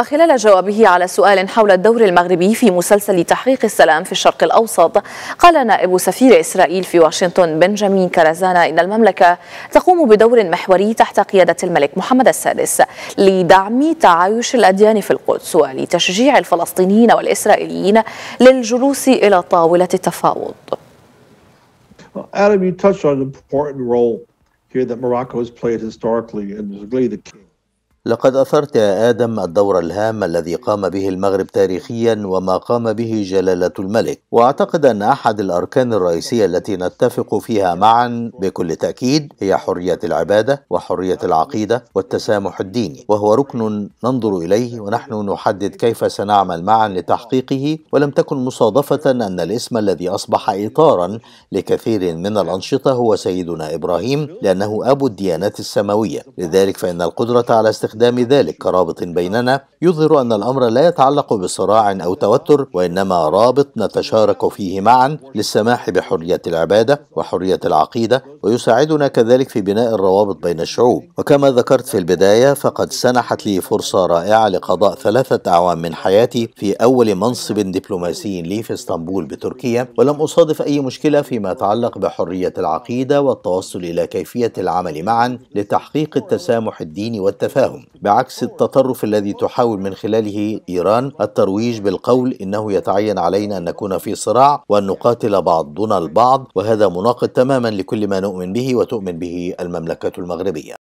وخلال جوابه على سؤال حول الدور المغربي في مسلسل تحقيق السلام في الشرق الأوسط قال نائب سفير إسرائيل في واشنطن بنجامين كارازانا إن المملكة تقوم بدور محوري تحت قيادة الملك محمد السادس لدعم تعايش الأديان في القدس ولتشجيع الفلسطينيين والإسرائيليين للجلوس إلى طاولة التفاوض Adam, you touched on an important role here that Morocco has played historically and is really the king. لقد أثرت يا آدم الدور الهام الذي قام به المغرب تاريخيا وما قام به جلالة الملك وأعتقد أن أحد الأركان الرئيسية التي نتفق فيها معا بكل تأكيد هي حرية العبادة وحرية العقيدة والتسامح الديني وهو ركن ننظر إليه ونحن نحدد كيف سنعمل معا لتحقيقه ولم تكن مصادفة أن الاسم الذي أصبح إطارا لكثير من الأنشطة هو سيدنا إبراهيم لأنه أبو الديانات السماوية لذلك فإن القدرة على استخدام استخدام ذلك كرابط بيننا يظهر أن الأمر لا يتعلق بصراع أو توتر وإنما رابط نتشارك فيه معا للسماح بحرية العبادة وحرية العقيدة ويساعدنا كذلك في بناء الروابط بين الشعوب وكما ذكرت في البداية فقد سنحت لي فرصة رائعة لقضاء ثلاثة أعوام من حياتي في أول منصب دبلوماسي لي في اسطنبول بتركيا ولم أصادف أي مشكلة فيما يتعلق بحرية العقيدة والتوصل إلى كيفية العمل معا لتحقيق التسامح الديني والتفاهم اليوم بعكس التطرف الذي تحاول من خلاله إيران الترويج بالقول إنه يتعين علينا أن نكون في صراع وأن نقاتل بعضنا البعض وهذا مناقض تماما لكل ما نؤمن به وتؤمن به المملكة المغربية